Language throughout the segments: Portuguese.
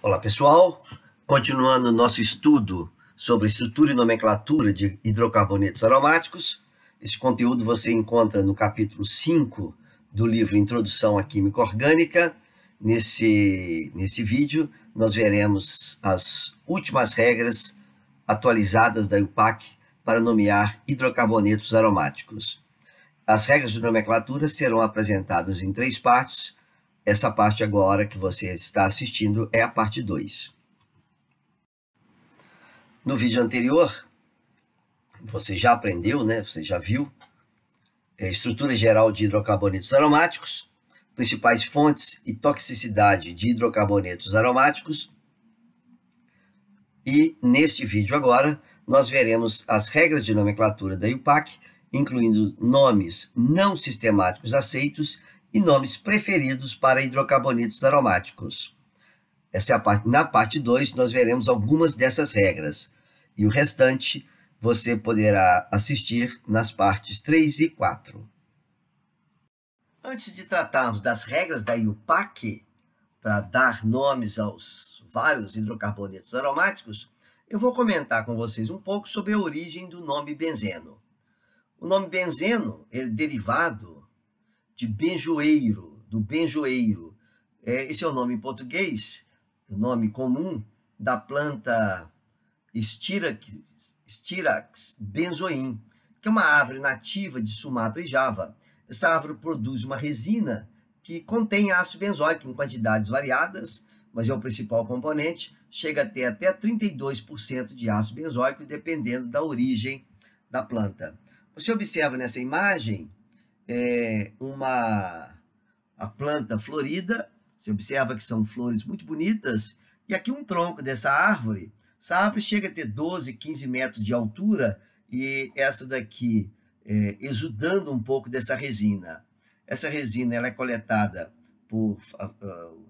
Olá pessoal, continuando nosso estudo sobre estrutura e nomenclatura de hidrocarbonetos aromáticos, esse conteúdo você encontra no capítulo 5 do livro Introdução à Química Orgânica. Nesse, nesse vídeo, nós veremos as últimas regras atualizadas da IUPAC para nomear hidrocarbonetos aromáticos. As regras de nomenclatura serão apresentadas em três partes essa parte agora que você está assistindo é a parte 2. No vídeo anterior, você já aprendeu, né? Você já viu a é, estrutura geral de hidrocarbonetos aromáticos, principais fontes e toxicidade de hidrocarbonetos aromáticos. E neste vídeo agora, nós veremos as regras de nomenclatura da IUPAC, incluindo nomes não sistemáticos aceitos e nomes preferidos para hidrocarbonetos aromáticos. Essa é a parte. Na parte 2, nós veremos algumas dessas regras, e o restante você poderá assistir nas partes 3 e 4. Antes de tratarmos das regras da IUPAC, para dar nomes aos vários hidrocarbonetos aromáticos, eu vou comentar com vocês um pouco sobre a origem do nome benzeno. O nome benzeno, ele é derivado de benjoeiro, do benjoeiro. É, esse é o nome em português, o nome comum da planta Styrax, Styrax benzoin, que é uma árvore nativa de Sumatra e Java. Essa árvore produz uma resina que contém ácido benzoico em quantidades variadas, mas é o principal componente, chega a ter até 32% de ácido benzoico, dependendo da origem da planta. Você observa nessa imagem é, uma a planta florida, você observa que são flores muito bonitas, e aqui um tronco dessa árvore, essa árvore chega a ter 12, 15 metros de altura, e essa daqui é, exudando um pouco dessa resina. Essa resina ela é coletada por... Uh,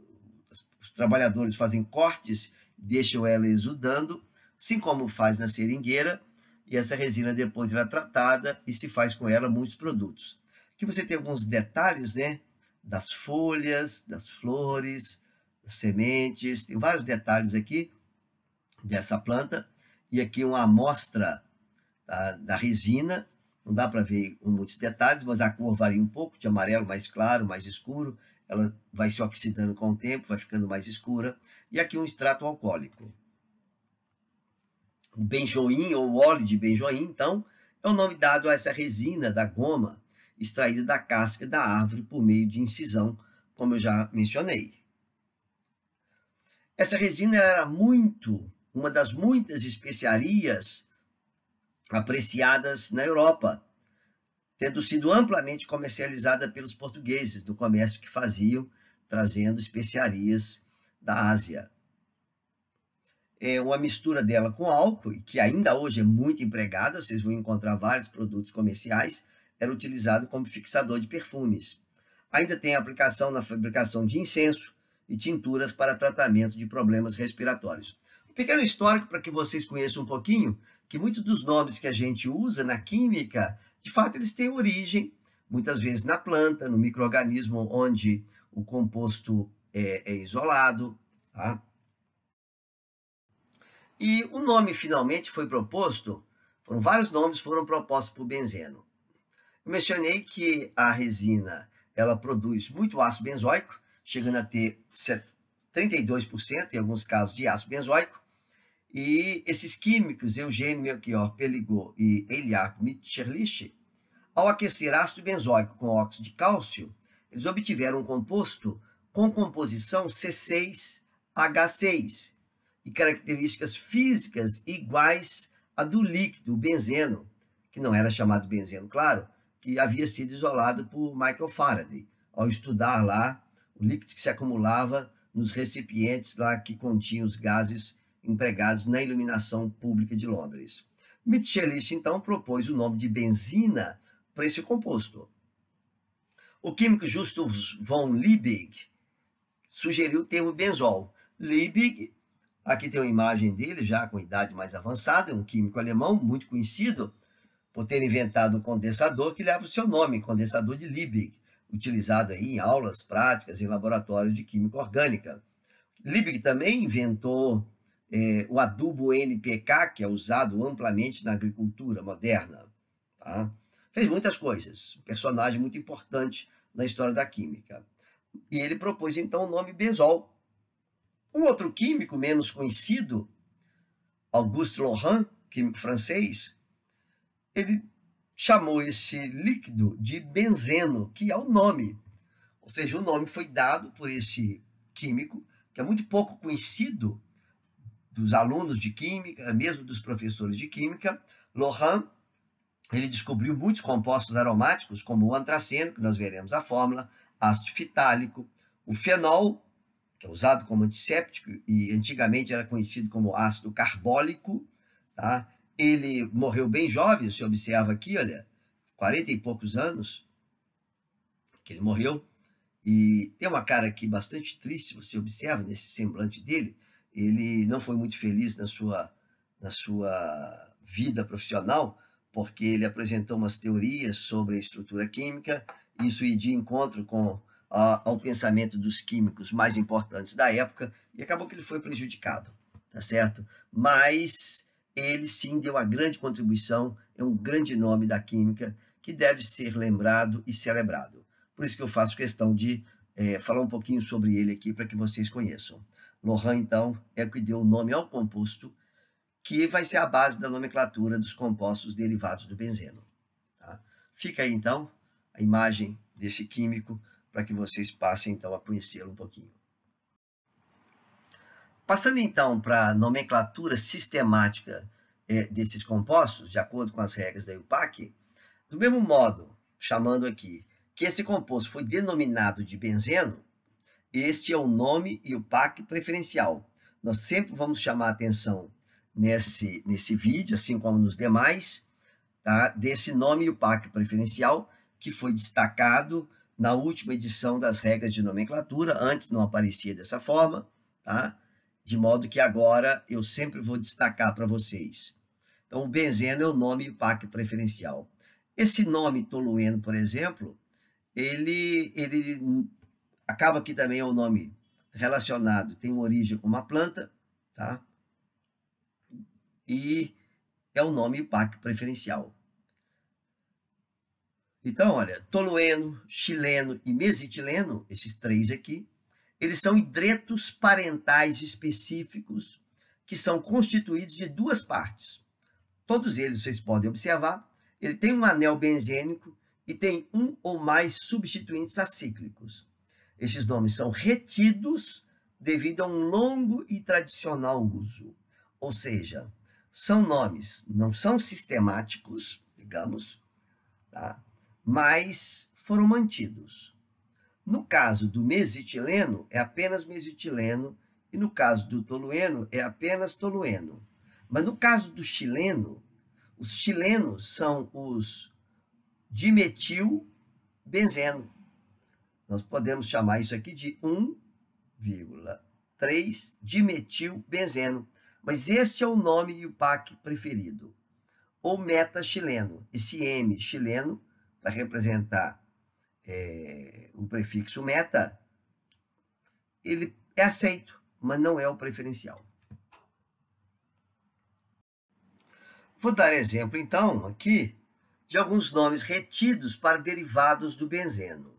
os trabalhadores fazem cortes, deixam ela exudando, assim como faz na seringueira, e essa resina depois ela é tratada e se faz com ela muitos produtos que você tem alguns detalhes, né? Das folhas, das flores, das sementes, tem vários detalhes aqui dessa planta. E aqui uma amostra tá, da resina, não dá para ver muitos detalhes, mas a cor varia um pouco, de amarelo mais claro, mais escuro, ela vai se oxidando com o tempo, vai ficando mais escura. E aqui um extrato alcoólico. O benjoim, ou óleo de benjoim, então, é o nome dado a essa resina da goma, extraída da casca da árvore por meio de incisão, como eu já mencionei. Essa resina era muito, uma das muitas especiarias apreciadas na Europa, tendo sido amplamente comercializada pelos portugueses do comércio que faziam, trazendo especiarias da Ásia. É uma mistura dela com álcool, que ainda hoje é muito empregada, vocês vão encontrar vários produtos comerciais era utilizado como fixador de perfumes. Ainda tem aplicação na fabricação de incenso e tinturas para tratamento de problemas respiratórios. Um pequeno histórico para que vocês conheçam um pouquinho que muitos dos nomes que a gente usa na química, de fato, eles têm origem muitas vezes na planta, no microorganismo onde o composto é, é isolado, tá? E o nome finalmente foi proposto, foram vários nomes foram propostos por benzeno mencionei que a resina ela produz muito ácido benzoico, chegando a ter 32% em alguns casos de ácido benzoico. E esses químicos, Eugênio Melchior Peligot e Eliak Mitscherlich, ao aquecer ácido benzoico com óxido de cálcio, eles obtiveram um composto com composição C6H6 e características físicas iguais à do líquido, o benzeno, que não era chamado benzeno, claro, que havia sido isolado por Michael Faraday, ao estudar lá o líquido que se acumulava nos recipientes lá que continham os gases empregados na iluminação pública de Londres. Mitchellist então propôs o nome de benzina para esse composto. O químico Justus von Liebig sugeriu o termo benzol. Liebig, aqui tem uma imagem dele já com idade mais avançada, é um químico alemão muito conhecido, por ter inventado um condensador que leva o seu nome, condensador de Liebig, utilizado aí em aulas práticas em laboratórios de química orgânica. Liebig também inventou é, o adubo NPK, que é usado amplamente na agricultura moderna. Tá? Fez muitas coisas, um personagem muito importante na história da química. E ele propôs então o nome Bezol. Um outro químico menos conhecido, Auguste Laurent, químico francês, ele chamou esse líquido de benzeno, que é o nome. Ou seja, o nome foi dado por esse químico, que é muito pouco conhecido dos alunos de química, mesmo dos professores de química. Lohan, ele descobriu muitos compostos aromáticos, como o antraceno, que nós veremos a fórmula, ácido fitálico, o fenol, que é usado como antisséptico e antigamente era conhecido como ácido carbólico, tá? Ele morreu bem jovem, se observa aqui, olha, 40 e poucos anos que ele morreu. E tem uma cara aqui bastante triste, você observa nesse semblante dele. Ele não foi muito feliz na sua, na sua vida profissional, porque ele apresentou umas teorias sobre a estrutura química, isso ia de encontro com a, ao pensamento dos químicos mais importantes da época, e acabou que ele foi prejudicado, tá certo? Mas ele sim deu uma grande contribuição, é um grande nome da química que deve ser lembrado e celebrado. Por isso que eu faço questão de é, falar um pouquinho sobre ele aqui para que vocês conheçam. Lohan, então, é o que deu o nome ao composto, que vai ser a base da nomenclatura dos compostos derivados do benzeno. Tá? Fica aí, então, a imagem desse químico para que vocês passem, então, a conhecê-lo um pouquinho. Passando então para a nomenclatura sistemática é, desses compostos, de acordo com as regras da IUPAC, do mesmo modo, chamando aqui, que esse composto foi denominado de benzeno, este é o nome IUPAC preferencial. Nós sempre vamos chamar atenção nesse, nesse vídeo, assim como nos demais, tá? desse nome IUPAC preferencial, que foi destacado na última edição das regras de nomenclatura, antes não aparecia dessa forma, tá? de modo que agora eu sempre vou destacar para vocês. Então, o benzeno é o nome e o PAC preferencial. Esse nome tolueno, por exemplo, ele, ele acaba aqui também é um nome relacionado, tem origem com uma planta, tá? E é o nome e o PAC preferencial. Então, olha, tolueno, chileno e mesitileno, esses três aqui, eles são hidretos parentais específicos que são constituídos de duas partes. Todos eles, vocês podem observar, ele tem um anel benzênico e tem um ou mais substituintes acíclicos. Esses nomes são retidos devido a um longo e tradicional uso. Ou seja, são nomes, não são sistemáticos, digamos, tá? mas foram mantidos. No caso do mesitileno é apenas mesitileno e no caso do tolueno, é apenas tolueno. Mas no caso do chileno, os chilenos são os dimetilbenzeno. Nós podemos chamar isso aqui de 1,3 dimetilbenzeno. Mas este é o nome e o PAC preferido. Ou meta chileno. Esse M chileno, para representar é, o prefixo meta, ele é aceito, mas não é o preferencial. Vou dar exemplo, então, aqui, de alguns nomes retidos para derivados do benzeno.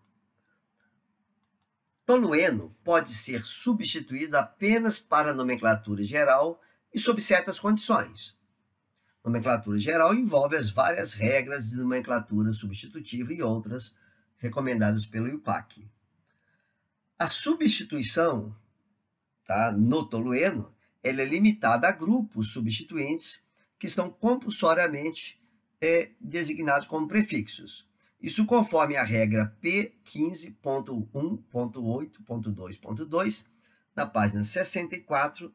Tolueno pode ser substituído apenas para a nomenclatura geral e sob certas condições. Nomenclatura geral envolve as várias regras de nomenclatura substitutiva e outras recomendadas pelo IUPAC. A substituição tá, no tolueno ela é limitada a grupos substituintes que são compulsoriamente é, designados como prefixos. Isso conforme a regra P15.1.8.2.2, na página 64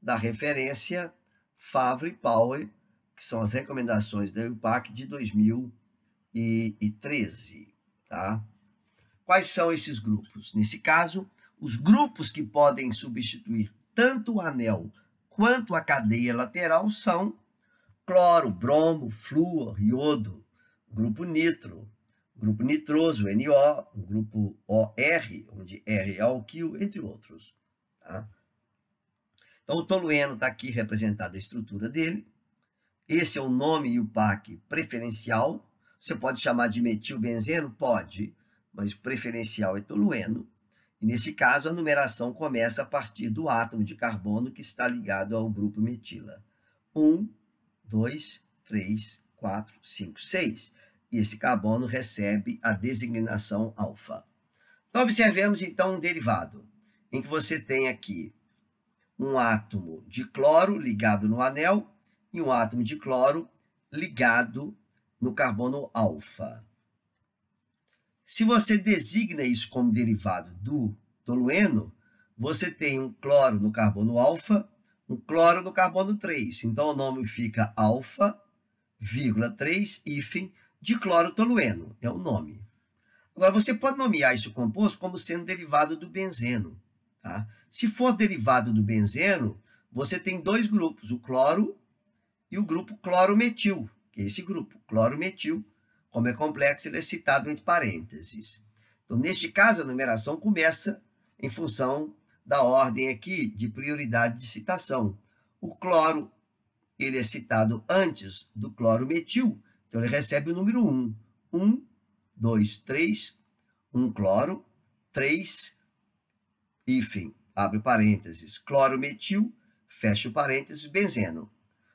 da referência Favre Power, que são as recomendações da IUPAC de 2013. Tá? Quais são esses grupos? Nesse caso, os grupos que podem substituir tanto o anel quanto a cadeia lateral são cloro, bromo, flúor, iodo, grupo nitro, grupo nitroso, NO, grupo OR, onde R é alquil, entre outros. Tá? Então, o tolueno está aqui representada a estrutura dele. Esse é o nome e o PAC preferencial, você pode chamar de metilbenzeno? Pode, mas o preferencial é tolueno. E nesse caso, a numeração começa a partir do átomo de carbono que está ligado ao grupo metila. 1, 2, 3, 4, 5, 6. E esse carbono recebe a designação alfa. Então, observemos então um derivado, em que você tem aqui um átomo de cloro ligado no anel e um átomo de cloro ligado no carbono alfa. Se você designa isso como derivado do tolueno, você tem um cloro no carbono alfa, um cloro no carbono 3. Então, o nome fica alfa, vírgula 3, hífen, tolueno É o nome. Agora, você pode nomear esse composto como sendo derivado do benzeno. Tá? Se for derivado do benzeno, você tem dois grupos, o cloro e o grupo clorometil que esse grupo, clorometil, como é complexo, ele é citado entre parênteses. Então, neste caso, a numeração começa em função da ordem aqui de prioridade de citação. O cloro, ele é citado antes do clorometil, então ele recebe o número 1. 1, 2, 3, 1 cloro, 3, hífen, abre parênteses, clorometil, fecha o parênteses, benzeno.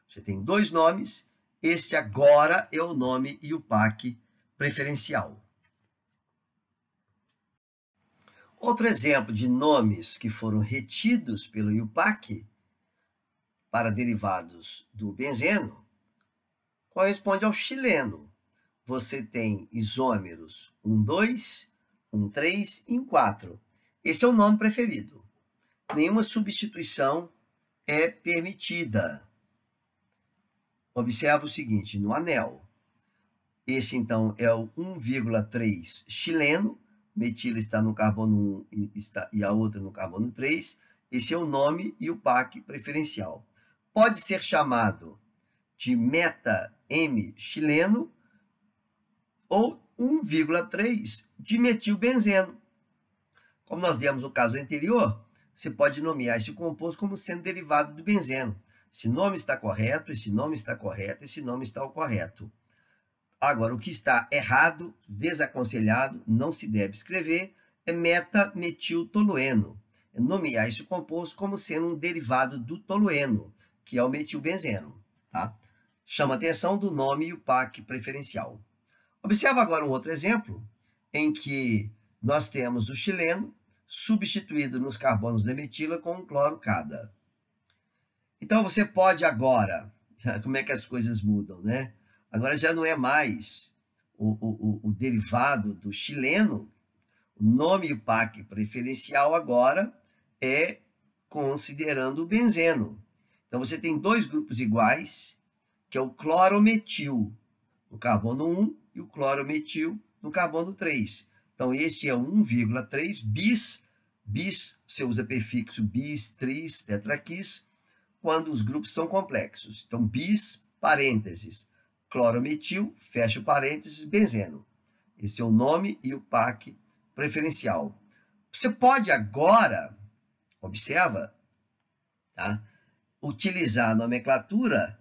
Você tem dois nomes este agora é o nome e o PAC preferencial. Outro exemplo de nomes que foram retidos pelo IUPAC para derivados do benzeno corresponde ao chileno. Você tem isômeros 1, 2, 1, 3 e 1, 4. Esse é o nome preferido. Nenhuma substituição é permitida. Observa o seguinte, no anel, esse então é o 1,3 chileno, metila está no carbono 1 e, está, e a outra no carbono 3, esse é o nome e o PAC preferencial. Pode ser chamado de meta M chileno ou 1,3 dimetilbenzeno. Como nós demos no caso anterior, você pode nomear esse composto como sendo derivado do benzeno. Esse nome está correto, esse nome está correto, esse nome está o correto. Agora, o que está errado, desaconselhado, não se deve escrever, é metametiltolueno. É nomear esse composto como sendo um derivado do tolueno, que é o metilbenzeno. Tá? Chama atenção do nome e o PAC preferencial. Observa agora um outro exemplo, em que nós temos o chileno substituído nos carbonos de metila com um cloro cada. Então você pode agora, como é que as coisas mudam, né? Agora já não é mais o, o, o derivado do chileno, o nome o PAC preferencial agora é considerando o benzeno. Então você tem dois grupos iguais, que é o clorometil no carbono 1 e o clorometil no carbono 3. Então este é 1,3 bis, bis, você usa prefixo bis, tris, tetraquis, quando os grupos são complexos. Então, bis, parênteses, clorometil, fecha o parênteses, benzeno. Esse é o nome e o PAC preferencial. Você pode agora, observa, tá? utilizar a nomenclatura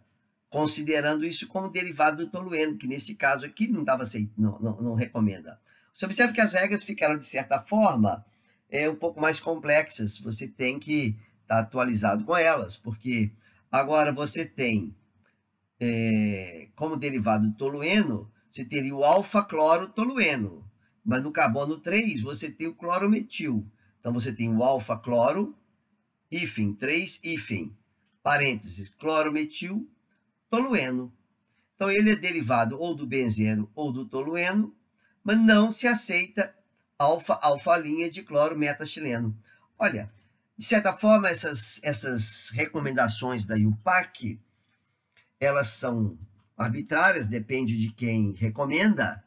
considerando isso como derivado do tolueno, que nesse caso aqui não, dava, não, não, não recomenda. Você observa que as regras ficaram, de certa forma, é, um pouco mais complexas. Você tem que tá atualizado com elas, porque agora você tem é, como derivado do tolueno, você teria o alfa-cloro-tolueno, mas no carbono 3 você tem o clorometil. Então você tem o alfa-cloro, hífen, 3, hífen, parênteses, clorometil, tolueno. Então ele é derivado ou do benzeno ou do tolueno, mas não se aceita alfa-alfa-linha de cloro metachileno. Olha, de certa forma, essas, essas recomendações da IUPAC, elas são arbitrárias, depende de quem recomenda.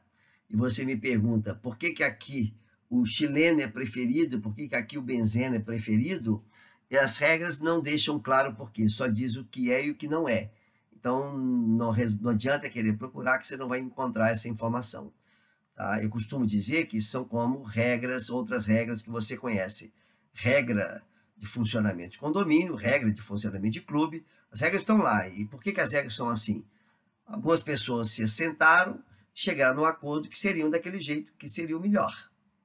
E você me pergunta, por que, que aqui o chileno é preferido, por que, que aqui o benzeno é preferido? E as regras não deixam claro por quê, só diz o que é e o que não é. Então, não, não adianta querer procurar que você não vai encontrar essa informação. Tá? Eu costumo dizer que são como regras, outras regras que você conhece. Regra de funcionamento de condomínio, regra de funcionamento de clube. As regras estão lá. E por que, que as regras são assim? Algumas pessoas se sentaram, chegaram a um acordo que seriam daquele jeito, que seria o melhor.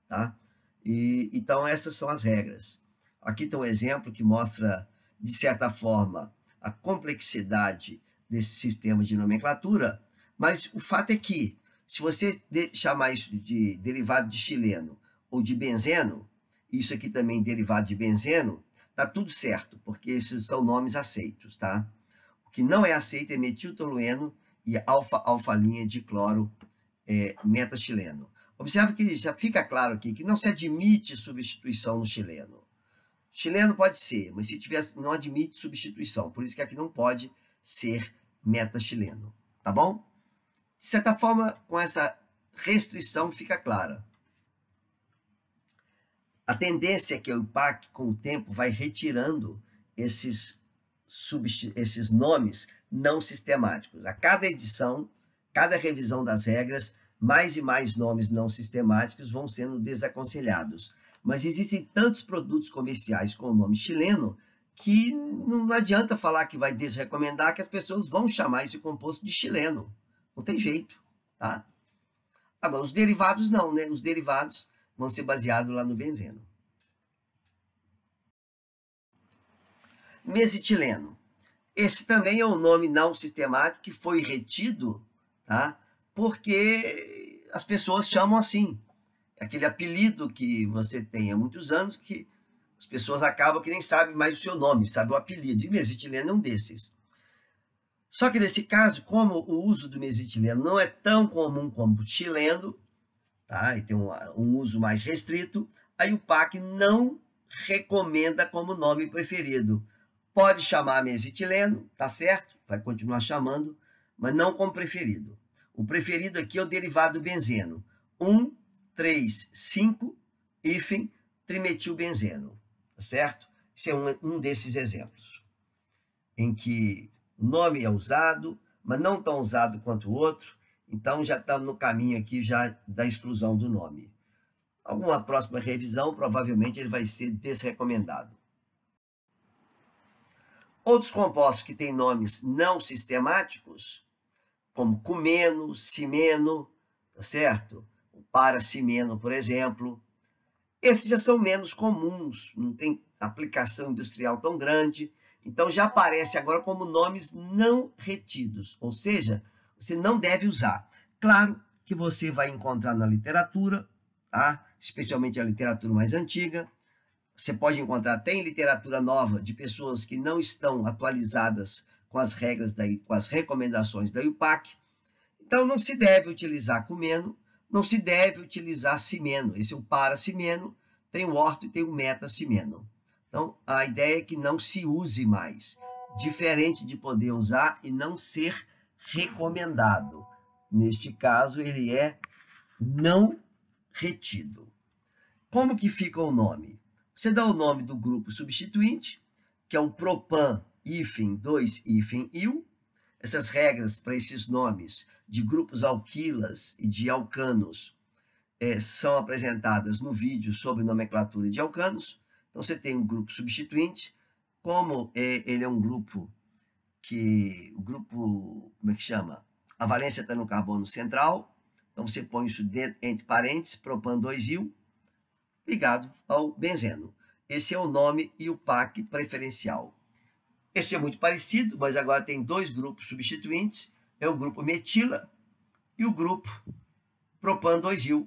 Tá? E, então, essas são as regras. Aqui tem um exemplo que mostra, de certa forma, a complexidade desse sistema de nomenclatura, mas o fato é que, se você chamar isso de derivado de chileno ou de benzeno, isso aqui também derivado de benzeno, Tá tudo certo, porque esses são nomes aceitos, tá? O que não é aceito é metiltolueno e alfa-alfa-linha de cloro é, metaxileno. Observe que já fica claro aqui que não se admite substituição no chileno. Chileno pode ser, mas se tiver, não admite substituição. Por isso que aqui não pode ser metaxileno Tá bom? De certa forma, com essa restrição fica clara. A tendência é que o IPAC, com o tempo, vai retirando esses, esses nomes não sistemáticos. A cada edição, cada revisão das regras, mais e mais nomes não sistemáticos vão sendo desaconselhados. Mas existem tantos produtos comerciais com o nome chileno que não adianta falar que vai desrecomendar, que as pessoas vão chamar esse composto de chileno. Não tem jeito, tá? Agora, os derivados não, né? Os derivados vão ser baseados lá no benzeno. Mesetileno. Esse também é um nome não sistemático que foi retido, tá? Porque as pessoas chamam assim. É aquele apelido que você tem há muitos anos que as pessoas acabam que nem sabem mais o seu nome, sabem o apelido. E mesetileno é um desses. Só que nesse caso, como o uso do mesetileno não é tão comum como o chileno, tá? e tem um, um uso mais restrito, aí o PAC não recomenda como nome preferido. Pode chamar mesetileno, tá certo? Vai continuar chamando, mas não como preferido. O preferido aqui é o derivado benzeno. 1, 3, 5, hífen, trimetilbenzeno, tá certo? Esse é um, um desses exemplos, em que o nome é usado, mas não tão usado quanto o outro, então já estamos no caminho aqui já da exclusão do nome. Alguma próxima revisão, provavelmente ele vai ser desrecomendado. Outros compostos que têm nomes não sistemáticos, como cumeno, cimeno, tá certo? O paracimeno, por exemplo. Esses já são menos comuns, não tem aplicação industrial tão grande, então já aparece agora como nomes não retidos, ou seja, você não deve usar. Claro que você vai encontrar na literatura, tá? especialmente a literatura mais antiga. Você pode encontrar até em literatura nova de pessoas que não estão atualizadas com as regras, da, com as recomendações da IUPAC. Então, não se deve utilizar cumeno, não se deve utilizar cimeno. Esse é o paracimeno, tem o orto e tem o metacimeno. Então, a ideia é que não se use mais, diferente de poder usar e não ser recomendado. Neste caso, ele é não retido. Como que fica o nome? Você dá o nome do grupo substituinte, que é o propan hífen 2 hífen il. Essas regras para esses nomes de grupos alquilas e de alcanos é, são apresentadas no vídeo sobre nomenclatura de alcanos. Então, você tem um grupo substituinte, como é, ele é um grupo que o grupo, como é que chama? A valência está no carbono central, então você põe isso entre parênteses, propan 2-il, ligado ao benzeno. Esse é o nome e o PAC preferencial. Este é muito parecido, mas agora tem dois grupos substituintes, é o grupo metila e o grupo propan 2-il,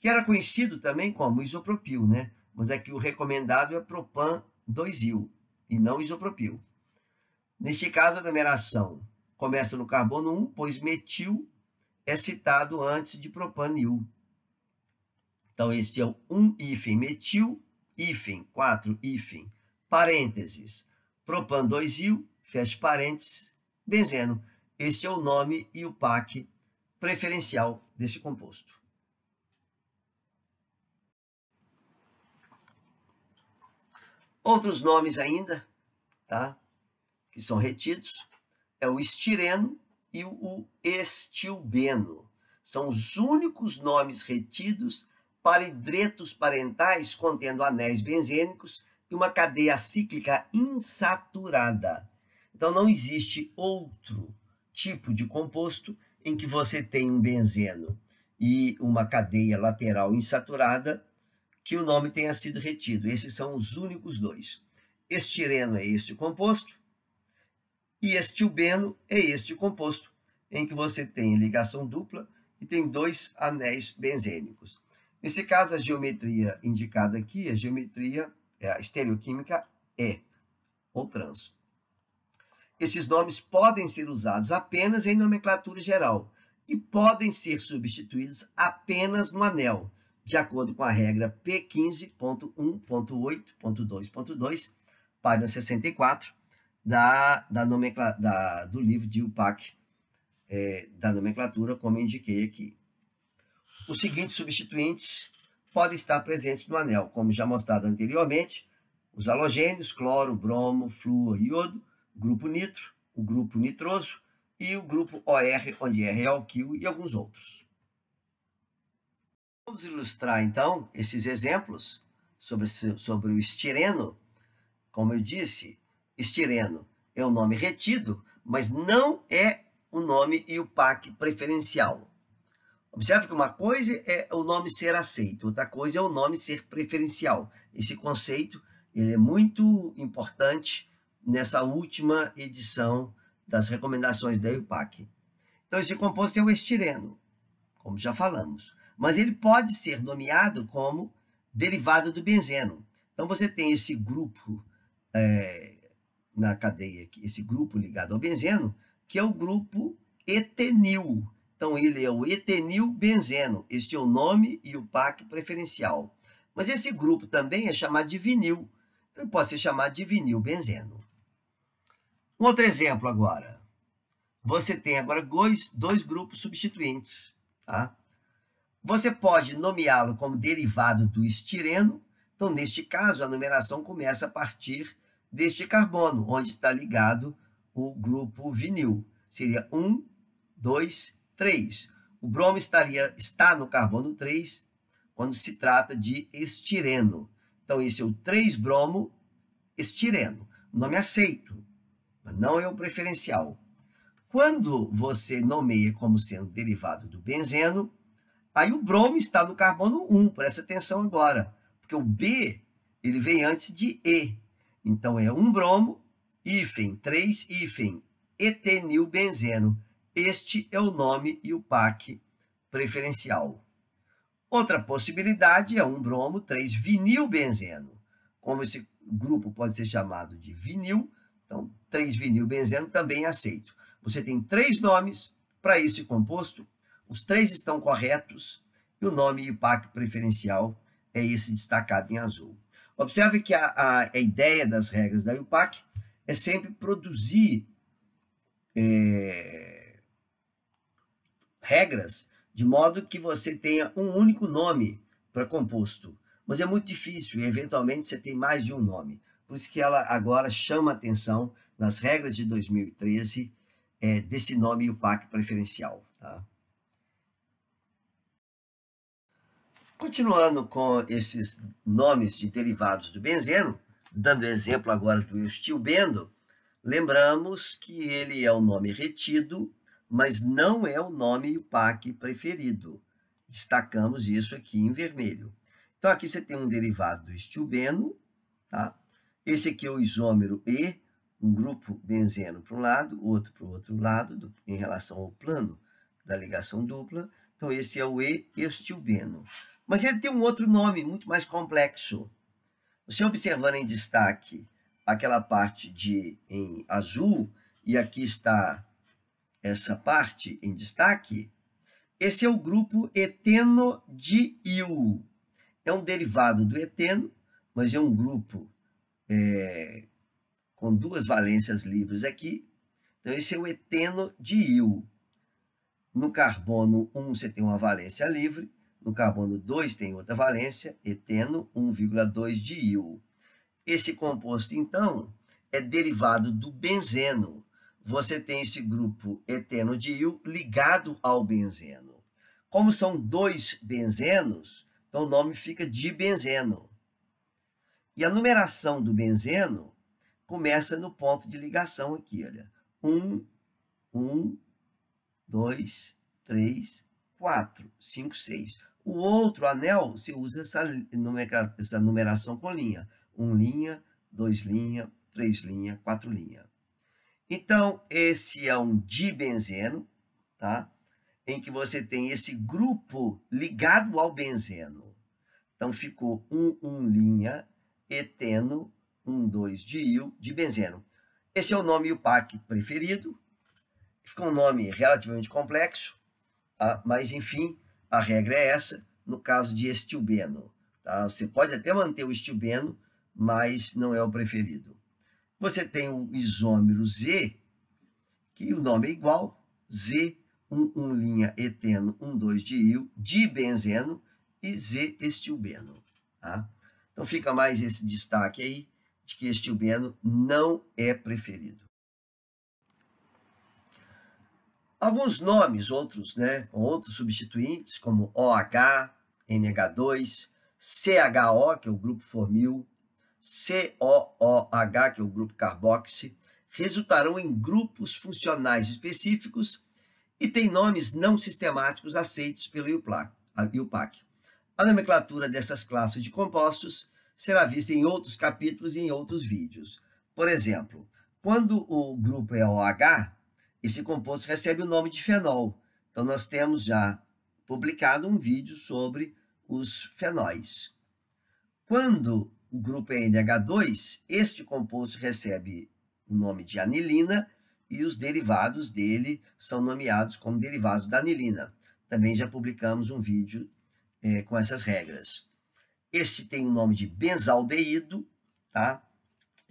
que era conhecido também como isopropil, né? Mas aqui é o recomendado é propan 2-il e não isopropil. Neste caso, a numeração começa no carbono 1, pois metil é citado antes de propanil. Então, este é o 1 hífen metil, hífen, 4 hífen, parênteses, propan 2 il, fecha parênteses, benzeno. Este é o nome e o PAC preferencial desse composto. Outros nomes ainda, tá? que são retidos, é o estireno e o estilbeno. São os únicos nomes retidos para hidretos parentais contendo anéis benzênicos e uma cadeia cíclica insaturada. Então não existe outro tipo de composto em que você tem um benzeno e uma cadeia lateral insaturada que o nome tenha sido retido. Esses são os únicos dois. Estireno é este composto e estilbeno é este composto, em que você tem ligação dupla e tem dois anéis benzênicos. Nesse caso, a geometria indicada aqui é a geometria estereoquímica E, é ou trans. Esses nomes podem ser usados apenas em nomenclatura geral e podem ser substituídos apenas no anel, de acordo com a regra P15.1.8.2.2, página 64, da, da, nomencla, da do livro de UPAC, é, da nomenclatura, como indiquei aqui. Os seguintes substituintes podem estar presentes no anel, como já mostrado anteriormente, os halogênios, cloro, bromo, flúor, iodo, grupo nitro, o grupo nitroso e o grupo OR, onde R é alquil e alguns outros. Vamos ilustrar, então, esses exemplos sobre, sobre o estireno. Como eu disse, Estireno é o um nome retido, mas não é o nome IUPAC preferencial. Observe que uma coisa é o nome ser aceito, outra coisa é o nome ser preferencial. Esse conceito ele é muito importante nessa última edição das recomendações da IUPAC. Então, esse composto é o estireno, como já falamos, mas ele pode ser nomeado como derivado do benzeno. Então, você tem esse grupo é, na cadeia esse grupo ligado ao benzeno, que é o grupo etenil. Então, ele é o etenil benzeno. Este é o nome e o PAC preferencial. Mas esse grupo também é chamado de vinil. Então, pode ser chamado de vinil benzeno. Um outro exemplo agora. Você tem agora dois, dois grupos substituintes. Tá? Você pode nomeá-lo como derivado do estireno. Então, neste caso, a numeração começa a partir deste carbono, onde está ligado o grupo vinil. Seria 1, 2, 3. O bromo estaria, está no carbono 3 quando se trata de estireno. Então, esse é o 3-bromo estireno. Nome é aceito, mas não é o preferencial. Quando você nomeia como sendo derivado do benzeno, aí o bromo está no carbono 1, presta atenção agora, porque o B ele vem antes de E. Então é um bromo, hífen, 3 hífen, etenilbenzeno. Este é o nome e o PAC preferencial. Outra possibilidade é um bromo 3 vinilbenzeno. Como esse grupo pode ser chamado de vinil, então 3 vinilbenzeno também é aceito. Você tem três nomes para esse composto, os três estão corretos e o nome e o PAC preferencial é esse destacado em azul. Observe que a, a, a ideia das regras da IUPAC é sempre produzir é, regras de modo que você tenha um único nome para composto. Mas é muito difícil e, eventualmente, você tem mais de um nome. Por isso que ela agora chama atenção nas regras de 2013 é, desse nome IUPAC preferencial. Tá? Continuando com esses nomes de derivados do benzeno, dando exemplo agora do estilbendo, lembramos que ele é o nome retido, mas não é o nome IUPAC preferido. Destacamos isso aqui em vermelho. Então, aqui você tem um derivado do estilbeno, tá? Esse aqui é o isômero E, um grupo benzeno para um lado, outro para o outro lado, do, em relação ao plano da ligação dupla. Então, esse é o E estilbeno. Mas ele tem um outro nome muito mais complexo. Você observando em destaque aquela parte de em azul, e aqui está essa parte em destaque, esse é o grupo eteno de il. É um derivado do eteno, mas é um grupo é, com duas valências livres aqui. Então, esse é o eteno de il. No carbono 1, você tem uma valência livre. No carbono 2 tem outra valência, eteno, 1,2 de IU. Esse composto, então, é derivado do benzeno. Você tem esse grupo eteno de IU ligado ao benzeno. Como são dois benzenos, então o nome fica de benzeno. E a numeração do benzeno começa no ponto de ligação aqui, olha. 1, 1, 2, 3, 4, 5, 6. O outro anel, se usa essa, numera, essa numeração com linha. Um linha, dois linha, três linha, quatro linha. Então, esse é um dibenzeno, tá? Em que você tem esse grupo ligado ao benzeno. Então, ficou um, um linha, eteno, um, dois, diil, dibenzeno. benzeno. Esse é o nome UPAC preferido. Ficou um nome relativamente complexo, tá? mas, enfim, a regra é essa no caso de estilbeno. Tá? Você pode até manter o estilbeno, mas não é o preferido. Você tem o isômero Z, que o nome é igual, Z, 1, 1 linha eteno, 1, 2 de il, de benzeno e Z estilbeno. Tá? Então fica mais esse destaque aí de que estilbeno não é preferido. Alguns nomes, outros, né, outros substituintes, como OH, NH2, CHO, que é o grupo formil, COOH, que é o grupo carboxy, resultarão em grupos funcionais específicos e têm nomes não sistemáticos aceitos pelo IUPAC. A nomenclatura dessas classes de compostos será vista em outros capítulos e em outros vídeos. Por exemplo, quando o grupo é OH, esse composto recebe o nome de fenol. Então, nós temos já publicado um vídeo sobre os fenóis. Quando o grupo é NH2, este composto recebe o nome de anilina e os derivados dele são nomeados como derivados da anilina. Também já publicamos um vídeo é, com essas regras. Este tem o nome de benzaldeído, tá?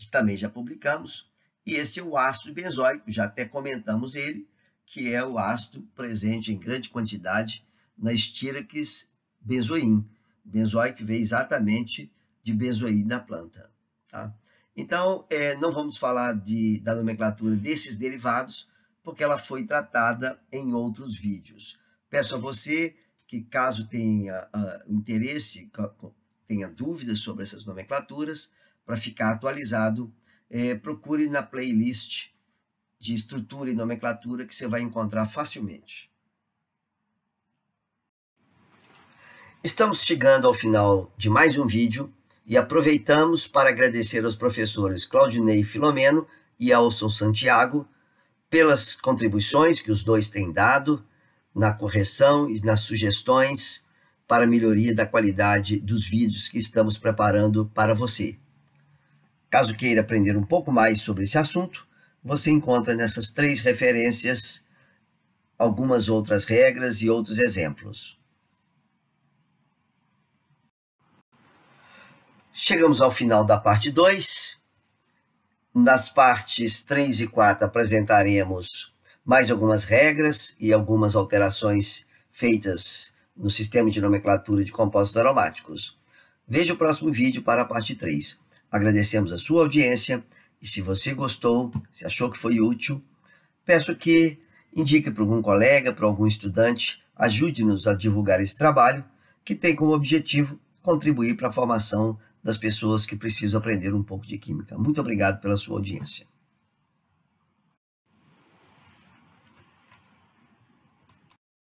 Também já publicamos. E este é o ácido benzoico, já até comentamos ele, que é o ácido presente em grande quantidade na Styrax benzoim. Benzoico vem exatamente de benzoína na planta. Tá? Então, é, não vamos falar de, da nomenclatura desses derivados, porque ela foi tratada em outros vídeos. Peço a você que, caso tenha uh, interesse, tenha dúvidas sobre essas nomenclaturas, para ficar atualizado, é, procure na playlist de estrutura e nomenclatura que você vai encontrar facilmente. Estamos chegando ao final de mais um vídeo e aproveitamos para agradecer aos professores Claudinei Filomeno e Alson Santiago pelas contribuições que os dois têm dado na correção e nas sugestões para melhoria da qualidade dos vídeos que estamos preparando para você. Caso queira aprender um pouco mais sobre esse assunto, você encontra nessas três referências algumas outras regras e outros exemplos. Chegamos ao final da parte 2. Nas partes 3 e 4 apresentaremos mais algumas regras e algumas alterações feitas no sistema de nomenclatura de compostos aromáticos. Veja o próximo vídeo para a parte 3. Agradecemos a sua audiência e se você gostou, se achou que foi útil, peço que indique para algum colega, para algum estudante, ajude-nos a divulgar esse trabalho que tem como objetivo contribuir para a formação das pessoas que precisam aprender um pouco de química. Muito obrigado pela sua audiência.